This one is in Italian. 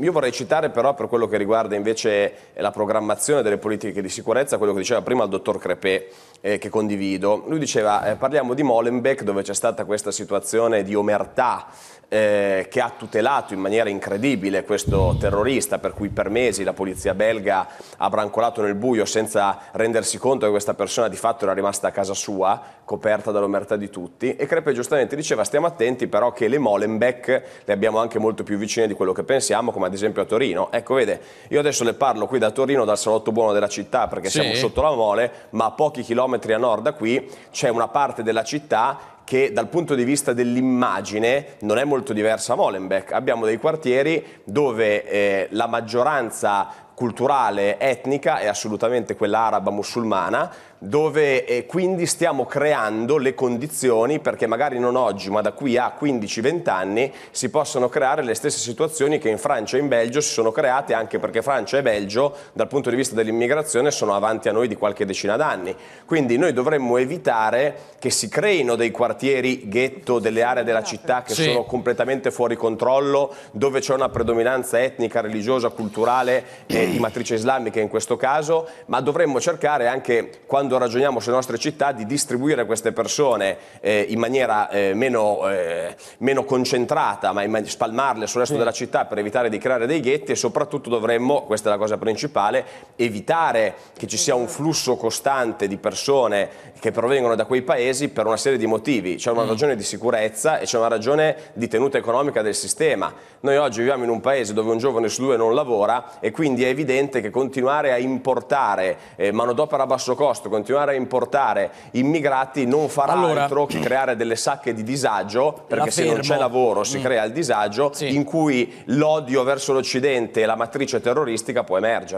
Io vorrei citare però per quello che riguarda invece la programmazione delle politiche di sicurezza, quello che diceva prima il dottor Crepè, eh, che condivido. Lui diceva, eh, parliamo di Molenbeek dove c'è stata questa situazione di omertà eh, che ha tutelato in maniera incredibile questo terrorista per cui per mesi la polizia belga ha brancolato nel buio senza rendersi conto che questa persona di fatto era rimasta a casa sua, coperta dall'omertà di tutti e Crepe giustamente diceva stiamo attenti però che le Molenbeek le abbiamo anche molto più vicine di quello che pensiamo come ad esempio a Torino. Ecco vede, io adesso le parlo qui da Torino dal salotto buono della città perché sì. siamo sotto la mole ma a pochi chilometri a nord da qui c'è una parte della città che dal punto di vista dell'immagine non è molto diversa a Molenbeek. Abbiamo dei quartieri dove eh, la maggioranza culturale, etnica è assolutamente quella araba musulmana, dove eh, quindi stiamo creando le condizioni perché magari non oggi, ma da qui a 15-20 anni si possono creare le stesse situazioni che in Francia e in Belgio si sono create anche perché Francia e Belgio dal punto di vista dell'immigrazione sono avanti a noi di qualche decina d'anni. Quindi noi dovremmo evitare che si creino dei quartieri ghetto, delle aree della città che sì. sono completamente fuori controllo, dove c'è una predominanza etnica, religiosa, culturale. e eh, eh, di matrice islamica in questo caso, ma dovremmo cercare anche quando ragioniamo sulle nostre città di distribuire queste persone eh, in maniera eh, meno, eh, meno, concentrata, ma man- spalmarle sul resto sì. della città per evitare di creare dei ghetti e soprattutto dovremmo, questa è la cosa principale, evitare che ci sia un flusso costante di persone che provengono da quei paesi per una serie di motivi. C'è una mm. ragione di sicurezza e c'è una ragione di tenuta economica del sistema. Noi oggi viviamo in un paese dove un giovane su due non lavora e quindi è evidente che continuare a importare eh, manodopera a basso costo, continuare a importare immigrati non farà allora, altro che creare delle sacche di disagio, perché se non c'è lavoro si mm. crea il disagio, sì. in cui l'odio verso l'Occidente e la matrice terroristica può emergere.